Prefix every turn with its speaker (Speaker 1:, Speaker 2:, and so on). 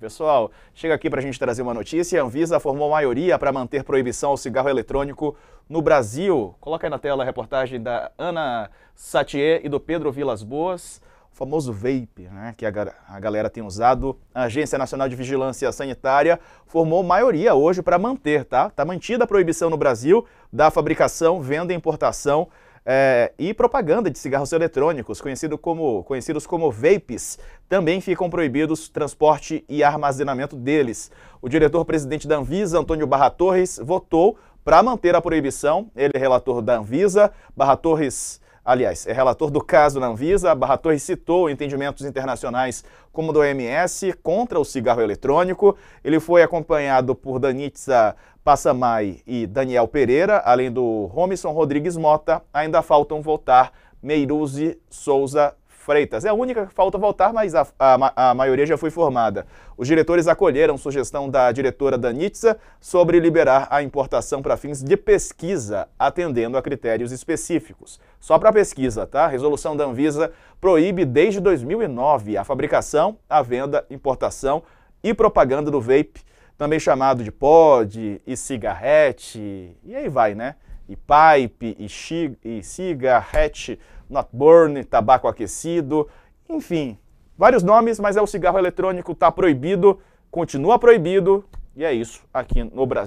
Speaker 1: Pessoal, chega aqui para a gente trazer uma notícia. A Anvisa formou maioria para manter proibição ao cigarro eletrônico no Brasil. Coloca aí na tela a reportagem da Ana Satie e do Pedro Vilas Boas. O famoso vape, né, que a, a galera tem usado. A Agência Nacional de Vigilância Sanitária formou maioria hoje para manter, tá? Tá mantida a proibição no Brasil da fabricação, venda e importação é, e propaganda de cigarros eletrônicos, conhecido como, conhecidos como vapes, também ficam proibidos transporte e armazenamento deles. O diretor-presidente da Anvisa, Antônio Barra Torres, votou para manter a proibição. Ele é relator da Anvisa. Barra Torres aliás, é relator do caso na Anvisa, a Barra Torres citou entendimentos internacionais como do OMS contra o cigarro eletrônico. Ele foi acompanhado por Danitza Passamay e Daniel Pereira, além do Romisson Rodrigues Mota. Ainda faltam votar Meiruzi Souza Freitas. É a única que falta voltar, mas a, a, a maioria já foi formada. Os diretores acolheram sugestão da diretora Danitza sobre liberar a importação para fins de pesquisa, atendendo a critérios específicos. Só para pesquisa, tá? A resolução da Anvisa proíbe desde 2009 a fabricação, a venda, importação e propaganda do vape, também chamado de pod e cigarrete, e aí vai, né? E pipe e, e cigarrete not burn, tabaco aquecido, enfim, vários nomes, mas é o cigarro eletrônico, está proibido, continua proibido, e é isso aqui no Brasil.